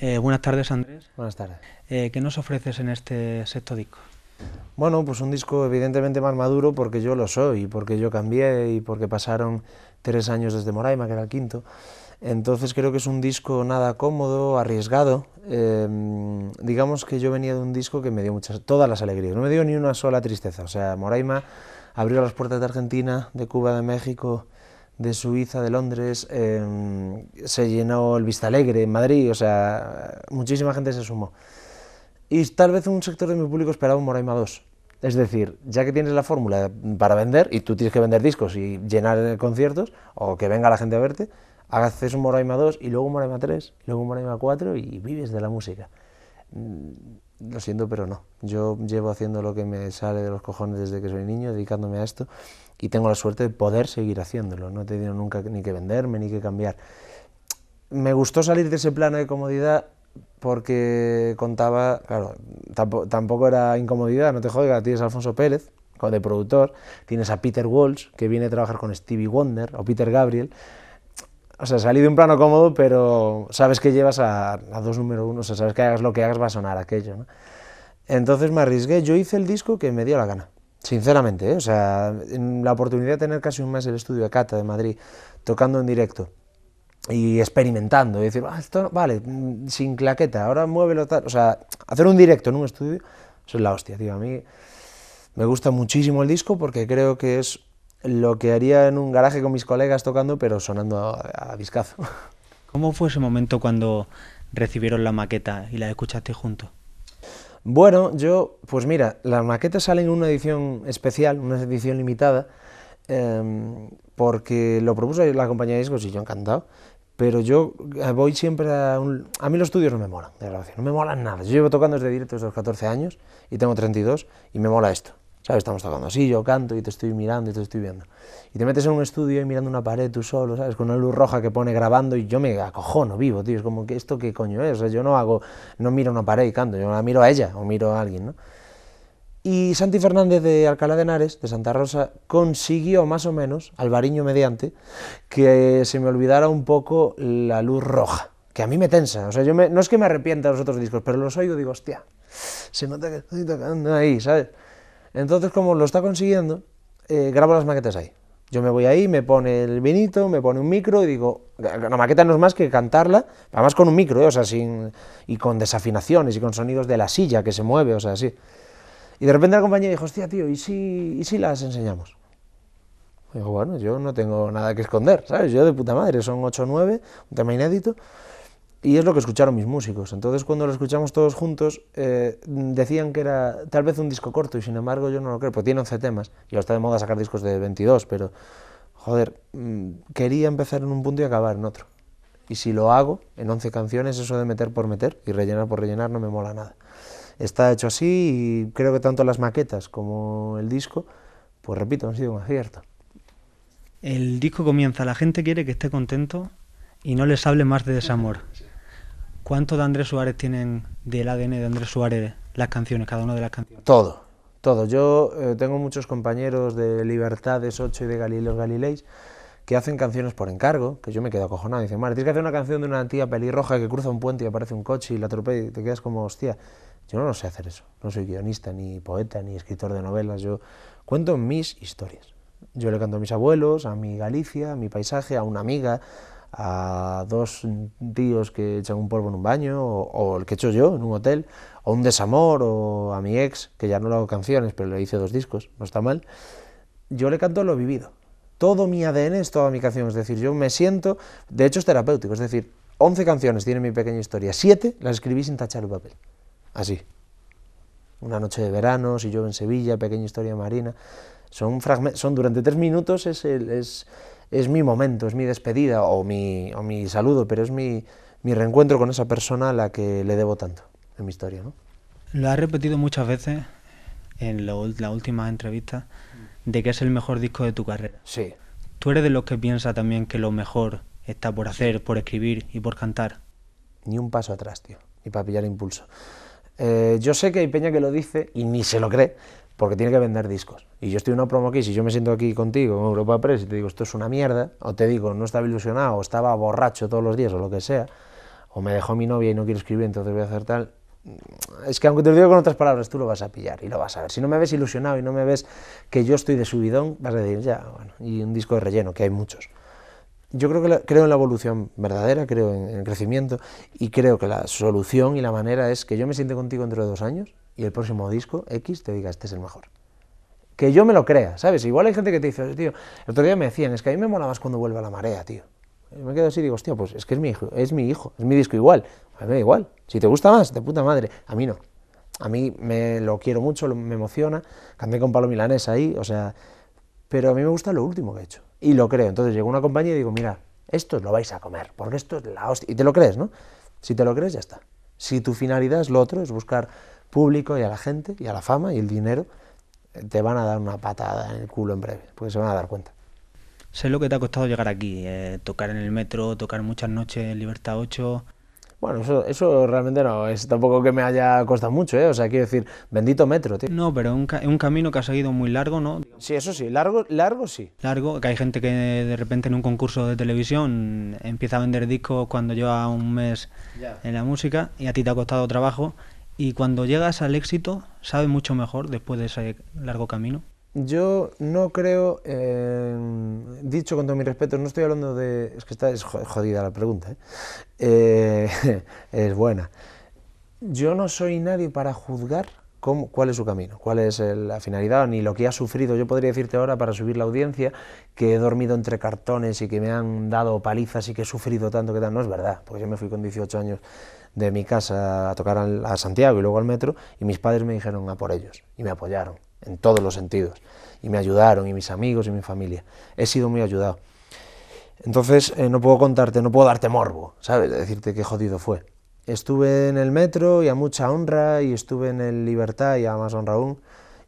Eh, buenas tardes, Andrés. Buenas tardes. Eh, ¿Qué nos ofreces en este sexto disco? Bueno, pues un disco evidentemente más maduro porque yo lo soy, porque yo cambié y porque pasaron tres años desde Moraima, que era el quinto. Entonces creo que es un disco nada cómodo, arriesgado. Em, digamos que yo venía de un disco que me dio muchas, todas las alegrías, no me dio ni una sola tristeza. O sea, Moraima abrió las puertas de Argentina, de Cuba, de México, de Suiza, de Londres, eh, se llenó el Vista Alegre en Madrid, o sea, muchísima gente se sumó. Y tal vez un sector de mi público esperaba un Moraima 2. Es decir, ya que tienes la fórmula para vender, y tú tienes que vender discos y llenar conciertos, o que venga la gente a verte, haces un Moraima 2 y luego un Moraima 3, luego un Moraima 4 y vives de la música. Lo siento, pero no. Yo llevo haciendo lo que me sale de los cojones desde que soy niño, dedicándome a esto, y tengo la suerte de poder seguir haciéndolo. No he tenido nunca ni que venderme, ni que cambiar. Me gustó salir de ese plano de comodidad porque contaba, claro, tampoco, era incomodidad, no te jodas, tienes a Alfonso Pérez, de productor, tienes a Peter Walsh, que viene a trabajar con Stevie Wonder, o Peter Gabriel, o sea, salir de un plano cómodo, pero sabes que llevas a, dos número uno, o sea, sabes que hagas lo que hagas va a sonar aquello, ¿no? Entonces me arriesgué, yo hice el disco que me dio la gana, sinceramente, ¿eh? o sea, la oportunidad de tener casi un mes el estudio de Cata de Madrid, tocando en directo y experimentando, y decir, ah, esto, vale, mm, sin claqueta, ahora muévelo tal, o sea, hacer un directo en un estudio, eso es la hostia, tío, a mí me gusta muchísimo el disco porque creo que es lo que haría en un garaje con mis colegas tocando, pero sonando a, a discazo. ¿Cómo fue ese momento cuando recibieron la maqueta y la escuchaste junto? Bueno, yo, pues mira, las maquetas salen en una edición especial, una edición limitada, em, porque lo propuso la compañía de discos y yo encantado, pero yo eh, voy siempre a un... A mí los estudios no me molan de grabación, no me molan nada. Yo llevo tocando desde directo desde los 14 años y tengo 32 y me mola esto. ¿sabes? Estamos tocando así, yo canto y te estoy mirando y te estoy viendo. Y te metes en un estudio y mirando una pared tú solo, ¿sabes? Con una luz roja que pone grabando y yo me acojono vivo, tío. Es como que esto qué coño es. O sea, yo no hago, no miro una pared y canto, yo la miro a ella o miro a alguien, ¿no? Y Santi Fernández de Alcalá de Henares, de Santa Rosa, consiguió más o menos, albariño mediante, que se me olvidara un poco la luz roja, que a mí me tensa. O sea, yo no es que me arrepienta de los otros discos, pero los oigo y digo, hostia, se nota que estoy tocando ahí, ¿sabes? Entonces, como lo está consiguiendo, eh, grabo las maquetas ahí. Yo me voy ahí, me pone el vinito, me pone un micro y digo, la maqueta no es más que cantarla, además con un micro, eh, o sea, sin, y con desafinaciones y con sonidos de la silla que se mueve, o sea, así. Y de repente la compañía dijo, hostia, tío, ¿y si, ¿y si las enseñamos? digo, bueno, yo no tengo nada que esconder, ¿sabes? Yo de puta madre, son 8 o 9, un tema inédito. Y es lo que escucharon mis músicos. Entonces, cuando lo escuchamos todos juntos, eh, decían que era tal vez un disco corto, y sin embargo, yo no lo creo, porque tiene 11 temas. Y ahora está de moda sacar discos de 22, pero, joder, mm, quería empezar en un punto y acabar en otro. Y si lo hago, en 11 canciones, eso de meter por meter y rellenar por rellenar no me mola nada. Está hecho así y creo que tanto las maquetas como el disco, pues repito, han sido un acierto. El disco comienza, la gente quiere que esté contento y no les hable más de desamor. ¿Cuánto de Andrés Suárez tienen del ADN de Andrés Suárez las canciones, cada una de las canciones? Todo, todo. Yo eh, tengo muchos compañeros de Libertades 8 y de Galileos Galileis que hacen canciones por encargo, que yo me quedo acojonado. Dicen, madre, tienes que hacer una canción de una tía pelirroja que cruza un puente y aparece un coche y la atropella y te quedas como, hostia. Yo no, no sé hacer eso. No soy guionista, ni poeta, ni escritor de novelas. Yo cuento mis historias. Yo le canto a mis abuelos, a mi Galicia, a mi paisaje, a una amiga, a dos tíos que echan un polvo en un baño, o, el que he hecho yo en un hotel, o un desamor, o a mi ex, que ya no le hago canciones, pero le hice dos discos, no está mal, yo le canto lo vivido. Todo mi ADN es toda mi canción, es decir, yo me siento, de hecho es terapéutico, es decir, 11 canciones tiene mi pequeña historia, 7 las escribí sin tachar el papel, así. Una noche de verano, si yo en Sevilla, pequeña historia marina, son, son durante tres minutos, es es mi momento, es mi despedida o mi, mi saludo, pero es mi, reencuentro con esa persona a la que le debo tanto en mi historia. ¿no? Lo has repetido muchas veces en la última entrevista de que es el mejor disco de tu carrera. Sí. ¿Tú eres de los que piensa también que lo mejor está por hacer, por escribir y por cantar? Ni un paso atrás, tío, ni para pillar impulso. Eh, yo sé que hay peña que lo dice y ni se lo cree, porque tiene que vender discos. Y yo estoy en una promo aquí, si yo me siento aquí contigo en Europa Press y te digo esto es una mierda, o te digo no estaba ilusionado, o estaba borracho todos los días, o lo que sea, o me dejó mi novia y no quiero escribir, entonces voy a hacer tal, es que aunque te lo digo con otras palabras, tú lo vas a pillar y lo vas a ver. Si no me ves ilusionado y no me ves que yo estoy de subidón, vas a decir, ya, bueno, y un disco de relleno, que hay muchos. Yo creo, que creo en la evolución verdadera, creo en, en, el crecimiento y creo que la solución y la manera es que yo me siente contigo dentro de dos años y el próximo disco X te diga, este es el mejor. Que yo me lo crea, ¿sabes? Igual hay gente que te dice, tío, el otro día me decían, es que a mí me mola más cuando vuelve la marea, tío. me quedo así y digo, hostia, pues es que es mi hijo, es mi hijo, es mi disco igual. A mí me da igual. Si te gusta más, de puta madre. A mí no. A mí me lo quiero mucho, me emociona. Canté con palo Milanés ahí, o sea. Pero a mí me gusta lo último que he hecho. Y lo creo. Entonces llego una compañía y digo, mira, esto lo vais a comer, porque esto es la hostia. Y te lo crees, ¿no? Si te lo crees, ya está. Si tu finalidad es lo otro, es buscar público y a la gente y a la fama y el dinero, eh, te van a dar una patada en el culo en breve, porque se van a dar cuenta. Sé lo que te ha costado llegar aquí, eh, tocar en el metro, tocar muchas noches en Libertad 8. Bueno, eso, eso realmente no es tampoco que me haya costado mucho, ¿eh? O sea, quiero decir, bendito metro, tío. No, pero es un, camino que ha seguido muy largo, ¿no? Sí, eso sí, largo, largo sí. Largo, que hay gente que de repente en un concurso de televisión empieza a vender discos cuando lleva un mes en la música y a ti te ha costado trabajo y cuando llegas al éxito sabe mucho mejor después de ese largo camino. Yo no creo, em, dicho con todo mi respeto, no estoy hablando de... Es que está es jodida la pregunta, ¿eh? Eh, es buena. Yo no soy nadie para juzgar cuál es su camino, cuál es la finalidad, ni lo que ha sufrido. Yo podría decirte ahora, para subir la audiencia, que he dormido entre cartones y que me han dado palizas y que he sufrido tanto que tal. No es verdad, porque yo me fui con 18 años de mi casa a tocar a Santiago y luego al metro, y mis padres me dijeron a ah, por ellos, y me apoyaron en todos los sentidos, y me ayudaron, y mis amigos y mi familia. He sido muy ayudado. Entonces eh, no puedo contarte, no puedo darte morbo, ¿sabes? Decirte qué jodido fue. Estuve en el metro y a mucha honra, y estuve en el Libertad y a más honra aún,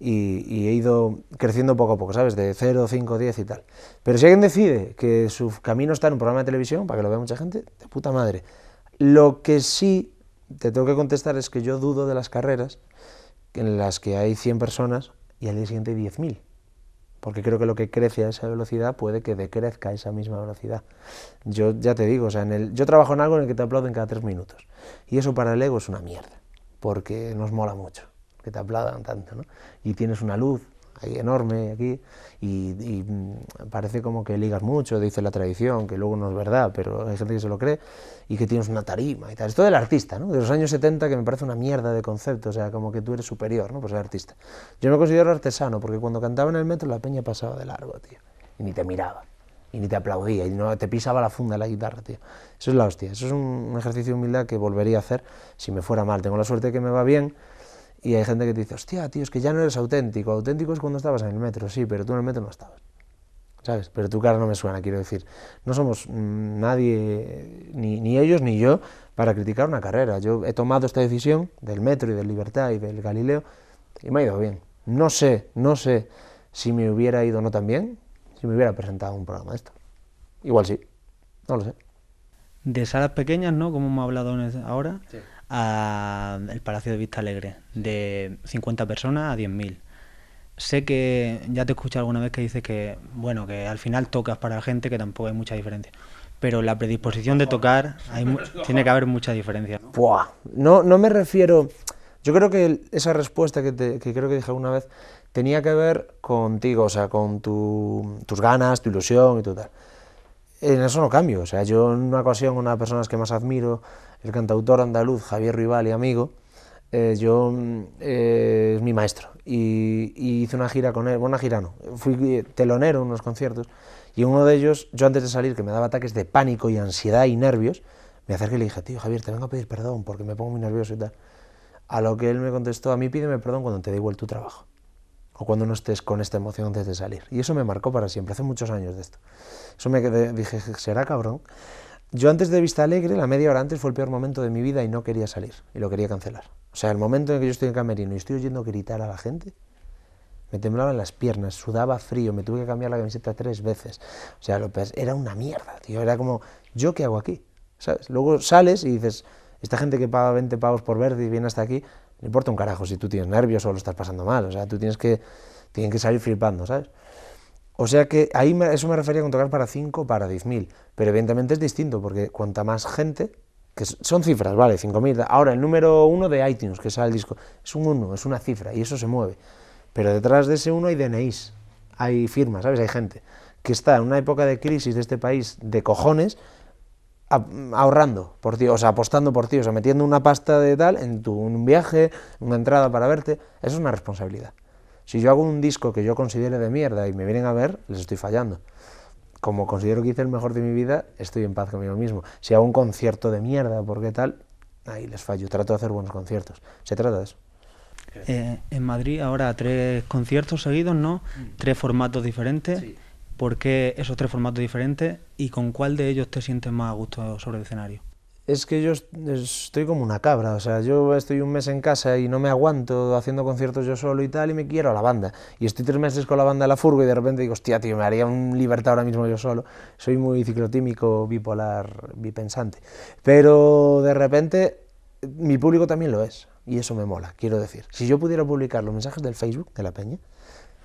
y, y, he ido creciendo poco a poco, ¿sabes? De 0, 5, 10 y tal. Pero si alguien decide que su camino está en un programa de televisión, para que lo vea mucha gente, de puta madre. Lo que sí te tengo que contestar es que yo dudo de las carreras en las que hay 100 personas y al día siguiente 10.000, porque creo que lo que crece a esa velocidad puede que decrezca a esa misma velocidad. Yo ya te digo, o sea, en el, yo trabajo en algo en el que te aplauden cada tres minutos, y eso para el ego es una mierda, porque nos mola mucho que te aplaudan tanto, ¿no? Y tienes una luz, enorme aquí, y, mm, parece como que ligas mucho, dice la tradición, que luego no es verdad, pero hay gente que se lo cree, y que tienes una tarima y tal. Esto del artista, ¿no? De los años 70, que me parece una mierda de concepto, o sea, como que tú eres superior, ¿no? Pues el artista. Yo me considero artesano, porque cuando cantaba en el metro la peña pasaba de largo, tío, y ni te miraba y ni te aplaudía y no te pisaba la funda de la guitarra, tío. Eso es la hostia. Eso es un ejercicio de humildad que volvería a hacer si me fuera mal. Tengo la suerte de que me va bien y hay gente que te dice, hostia, tío, es que ya no eres auténtico. Auténtico es cuando estabas en el metro, sí, pero tú en el metro no estabas. ¿Sabes? Pero tu cara no me suena, quiero decir. No somos mm, nadie, ni, ellos ni yo, para criticar una carrera. Yo he tomado esta decisión del metro y del Libertad y del Galileo y me ha ido bien. No sé, no sé si me hubiera ido no tan bien, si me hubiera presentado un programa de esto. Igual sí, no lo sé. De salas pequeñas, ¿no? Como hemos hablado ahora. Sí al Palacio de Vista Alegre, de 50 personas a 10.000. Sé que ya te escuché alguna vez que dices que, bueno, que al final tocas para la gente, que tampoco hay mucha diferencia. Pero la predisposición de tocar tiene que haber mucha diferencia. ¿no? No, me refiero... Yo creo que esa respuesta que, creo que dije alguna vez tenía que ver contigo, o sea, con tus ganas, tu ilusión y todo tal. En eso no cambio. O sea, yo en una ocasión, una de las personas que más admiro el cantautor andaluz Javier Rival y amigo, eh, yo eh, es mi maestro y, hice una gira con él, bueno, una gira no, fui telonero en unos conciertos y uno de ellos, yo antes de salir, que me daba ataques de pánico y ansiedad y nervios, me acerqué y le dije, tío Javier, te vengo a pedir perdón porque me pongo muy nervioso y tal. A lo que él me contestó, a mí pídeme perdón cuando te dé igual tu trabajo o cuando no estés con esta emoción antes de salir. Y eso me marcó para siempre, hace muchos años de esto. Eso me dije, será cabrón yo antes de Vista Alegre, la media hora antes fue el peor momento de mi vida y no quería salir, y lo quería cancelar. O sea, el momento en que yo estoy en camerino y estoy oyendo gritar a la gente, me temblaban las piernas, sudaba frío, me tuve que cambiar la camiseta tres veces. O sea, López, era una mierda, tío. Era como, ¿yo qué hago aquí? ¿Sabes? Luego sales y dices, esta gente que paga 20 pavos por verde y viene hasta aquí, no importa un carajo si tú tienes nervios o lo estás pasando mal. O sea, tú tienes que, tienes que salir flipando, ¿sabes? O sea que ahí eso me refería con tocar para 5, para 10.000. Pero evidentemente es distinto, porque cuanta más gente, que son cifras, vale, 5.000. Ahora, el número uno de iTunes, que sale el disco, es un 1, es una cifra, y eso se mueve. Pero detrás de ese uno hay DNIs, hay firmas, ¿sabes? Hay gente que está en una época de crisis de este país de cojones ahorrando por ti, o sea, apostando por ti, o sea, metiendo una pasta de tal en, tu, un viaje, una entrada para verte, eso es una responsabilidad. Si yo hago un disco que yo considere de mierda y me vienen a ver, les estoy fallando. Como considero que hice el mejor de mi vida, estoy en paz conmigo mismo. Si hago un concierto de mierda, porque tal, ahí les fallo. Trato de hacer buenos conciertos. Se trata de eso. Eh, en Madrid ahora tres conciertos seguidos, ¿no? Mm. Tres formatos diferentes. ¿Por qué esos tres formatos diferentes y con cuál de ellos te sientes más a gusto sobre el escenario? es que yo estoy como una cabra, o sea, yo estoy un mes en casa y no me aguanto haciendo conciertos yo solo y tal, y me quiero a la banda. Y estoy tres meses con la banda de la furgo y de repente digo, hostia, tío, me haría un libertad ahora mismo yo solo. Soy muy ciclotímico, bipolar, bipensante. Pero de repente mi público también lo es, y eso me mola, quiero decir. Si yo pudiera publicar los mensajes del Facebook de la peña,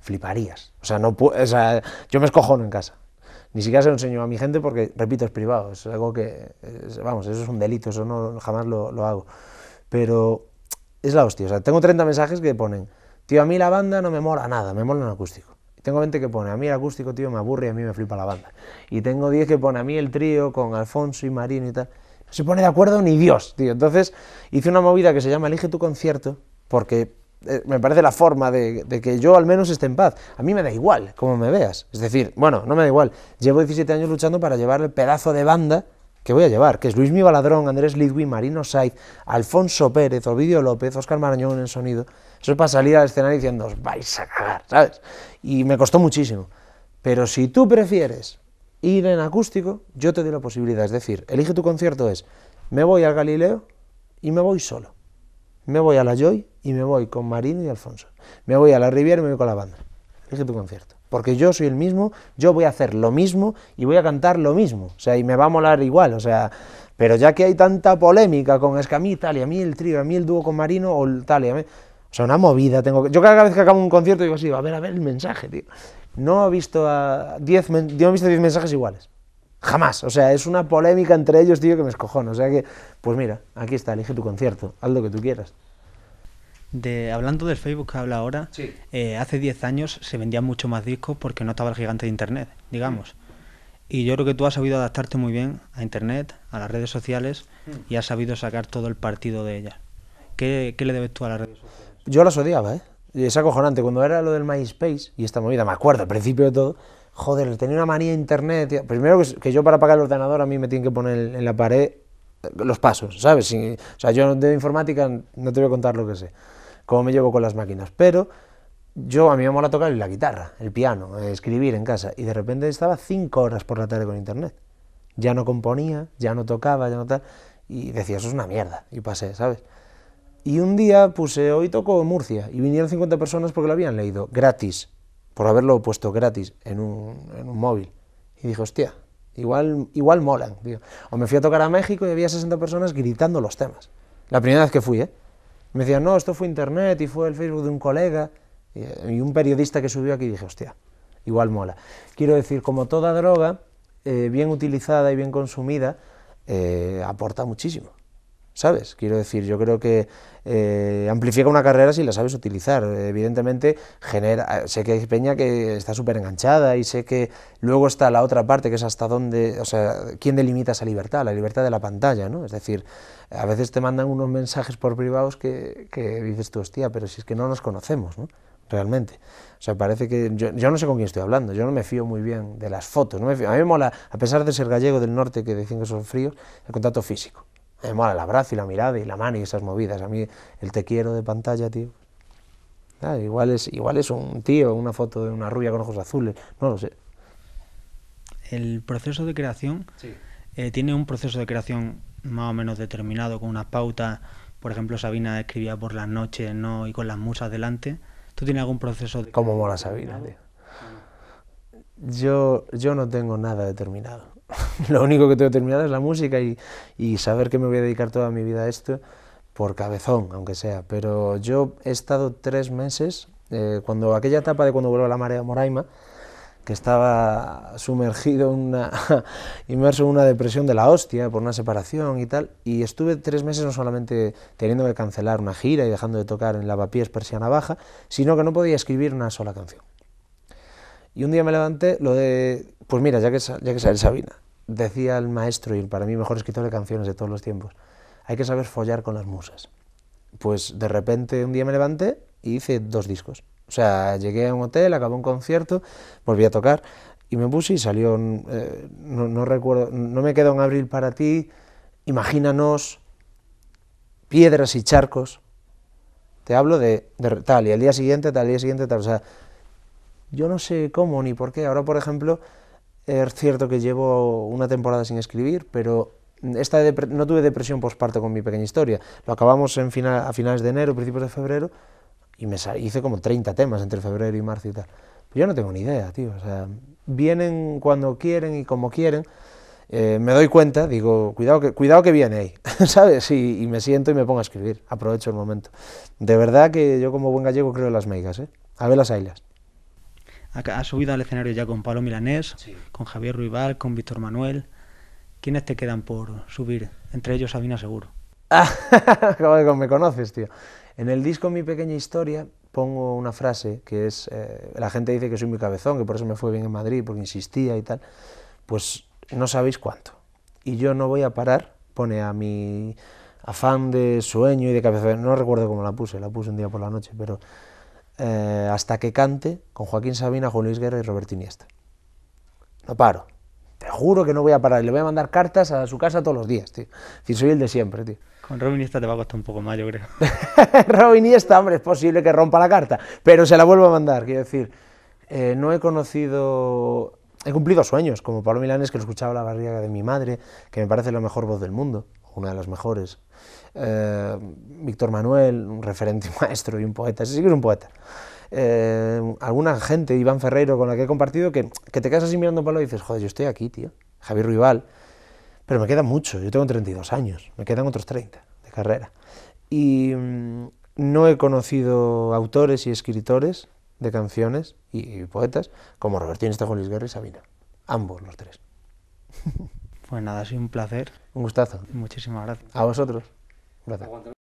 fliparías. O sea, no, o sea yo me escojono en casa ni siquiera se lo enseño a mi gente porque, repito, es privado, es algo que, vamos, eso es un delito, eso no, jamás lo, hago. Pero es la hostia, o sea, tengo 30 mensajes que ponen, tío, a mí la banda no me mola nada, me mola el acústico. tengo 20 que pone, a mí el acústico, tío, me aburre y a mí me flipa la banda. Y tengo 10 que pone, a mí el trío con Alfonso y Marino y tal. No se pone de acuerdo ni Dios, tío. Entonces hice una movida que se llama Elige tu concierto, porque eh, me parece la forma de, que yo al menos esté en paz. A mí me da igual como me veas. Es decir, bueno, no me da igual. Llevo 17 años luchando para llevar el pedazo de banda que voy a llevar, que es Luis Mi Baladrón, Andrés Lidwi, Marino Saiz, Alfonso Pérez, Ovidio López, Oscar Marañón en sonido. Eso es para salir al escenario diciendo, os vais a cagar, ¿sabes? Y me costó muchísimo. Pero si tú prefieres ir en acústico, yo te doy la posibilidad. Es decir, elige tu concierto es, me voy al Galileo y me voy solo me voy a la Joy y me voy con Marino y Alfonso. Me voy a la Riviera y me voy con la banda. Elige tu concierto. Porque yo soy el mismo, yo voy a hacer lo mismo y voy a cantar lo mismo. O sea, y me va a molar igual. O sea, pero ya que hay tanta polémica con es que a mí a mí el trío, a mí el dúo con Marino o tal a mí... O sea, una movida tengo Yo cada vez que acabo un concierto digo así, a ver, a ver el mensaje, tío. No he visto a 10 no he visto diez mensajes iguales. Jamás. O sea, es una polémica entre ellos, tío, que me escojono. O sea que, pues mira, aquí está, elige tu concierto, haz lo que tú quieras. De, hablando del Facebook que habla ahora, eh, hace 10 años se vendían mucho más discos porque no estaba el gigante de Internet, digamos. Mm. Y yo creo que tú has sabido adaptarte muy bien a Internet, a las redes sociales mm. y has sabido sacar todo el partido de ellas. ¿Qué, ¿Qué, le debes tú a las redes sociales? Yo las odiaba, ¿eh? Es acojonante. Cuando era lo del MySpace y esta movida, me acuerdo al principio de todo, joder, tenía una manía internet. Primero que, yo para pagar el ordenador a mí me tienen que poner en la pared los pasos, ¿sabes? o sea, yo de informática no te voy a contar lo que sé, cómo me llevo con las máquinas, pero yo a mí me mola tocar la guitarra, el piano, escribir en casa, y de repente estaba cinco horas por la tarde con internet. Ya no componía, ya no tocaba, ya no tal, y decía, eso es una mierda, y pasé, ¿sabes? Y un día puse, hoy toco Murcia, y vinieron 50 personas porque lo habían leído, gratis, por haberlo puesto gratis en un, móvil. Y dije, hostia, igual, igual molan. O me fui a tocar a México y había 60 personas gritando los temas. La primera vez que fui, ¿eh? Me decían, no, esto fue internet y fue el Facebook de un colega y, eh, un periodista que subió aquí. Y dije, hostia, igual mola. Quiero decir, como toda droga, eh, bien utilizada y bien consumida, eh, aporta muchísimo. ¿sabes? Quiero decir, yo creo que eh, amplifica una carrera si la sabes utilizar. Evidentemente, genera, sé que hay peña que está súper enganchada y sé que luego está la otra parte que es hasta dónde, o sea, quién delimita esa libertad, la libertad de la pantalla, ¿no? Es decir, a veces te mandan unos mensajes por privados que, dices tú, hostia, pero si es que no nos conocemos, ¿no? realmente. O sea, parece que yo, no sé con quién estoy hablando, yo no me fío muy bien de las fotos. No me fío. A mí me mola, a pesar de ser gallego del norte que dicen que son fríos, el contacto físico. Me mola el abrazo y la mirada y la mano y esas movidas. A mí el te quiero de pantalla, tío. Ah, igual, es, igual es un tío, una foto de una rubia con ojos azules, no lo sé. El proceso de creación eh, tiene un proceso de creación más o menos determinado, con unas pautas. Por ejemplo, Sabina escribía por las noches ¿no? y con las musas delante. ¿Tú tienes algún proceso de... ¿Cómo mola Sabina, tío? Yo, yo no tengo nada determinado. lo único que tengo terminado es la música y, saber que me voy a dedicar toda mi vida a esto, por cabezón, aunque sea. Pero yo he estado tres meses, eh, cuando aquella etapa de cuando vuelvo a la marea Moraima, que estaba sumergido, inmerso en una depresión de la hostia por una separación y tal, y estuve tres meses no solamente teniendo que cancelar una gira y dejando de tocar en Lavapiés Persiana Baja, sino que no podía escribir una sola canción. Y un día me levanté, lo de, pues mira, ya que, ya que sale Sabina, decía el maestro y para mí mejor escritor de canciones de todos los tiempos, hay que saber follar con las musas. Pues de repente un día me levanté y hice dos discos. O sea, llegué a un hotel, acabó un concierto, volví a tocar y me puse y salió, eh, no, recuerdo, no me quedo en abril para ti, imagínanos, piedras y charcos. Te hablo de, tal, y al día siguiente, tal, el día siguiente, tal. Yo no sé cómo ni por qué. Ahora, por ejemplo, es cierto que llevo una temporada sin escribir, pero esta no tuve depresión postparto con mi pequeña historia. Lo acabamos en final a finales de enero, principios de febrero, y me hice como 30 temas entre febrero y marzo y tal. yo no tengo ni idea, tío. O sea, vienen cuando quieren y como quieren. Eh, me doy cuenta, digo, cuidado que, cuidado que viene ahí, ¿sabes? Y, y, me siento y me pongo a escribir, aprovecho el momento. De verdad que yo como buen gallego creo en las meigas, ¿eh? A ver las ailas. Ha, subido al escenario ya con Pablo Milanés, con Javier Ruibal, con Víctor Manuel. ¿Quiénes te quedan por subir? Entre ellos Sabina Seguro. me conoces, tío. En el disco Mi Pequeña Historia pongo una frase que es, eh, la gente dice que soy muy cabezón, que por eso me fue bien en Madrid, porque insistía y tal. Pues no sabéis cuánto. Y yo no voy a parar, pone a mi afán de sueño y de cabeza no recuerdo cómo la puse, la puse un día por la noche, pero eh, hasta que cante con Joaquín Sabina, Juan Luis Guerra y Robert Iniesta. No paro. Te juro que no voy a parar. Le voy a mandar cartas a su casa todos los días, tío. Si soy el de siempre, tío. Con Robin Iniesta te va a costar un poco más, yo creo. Robin Iniesta, hombre, es posible que rompa la carta, pero se la vuelvo a mandar. Quiero decir, eh, no he conocido he cumplido sueños, como Pablo Milanes, que lo escuchaba la barriga de mi madre, que me parece la mejor voz del mundo, una de las mejores. Eh, Víctor Manuel, un referente y maestro y un poeta, ese sí que es un poeta. Eh, alguna gente, Iván Ferreiro, con la que he compartido, que, que te quedas así mirando Pablo y dices, joder, yo estoy aquí, tío. Javier Ruibal, pero me queda mucho, yo tengo 32 años, me quedan otros 30 de carrera. Y mm, no he conocido autores y escritores de canciones y, poetas como Robertín Inesta, Guerra y Sabina. Ambos los tres. Pues nada, ha sido un placer. Un gustazo. Muchísimas gracias. A vosotros. Gracias.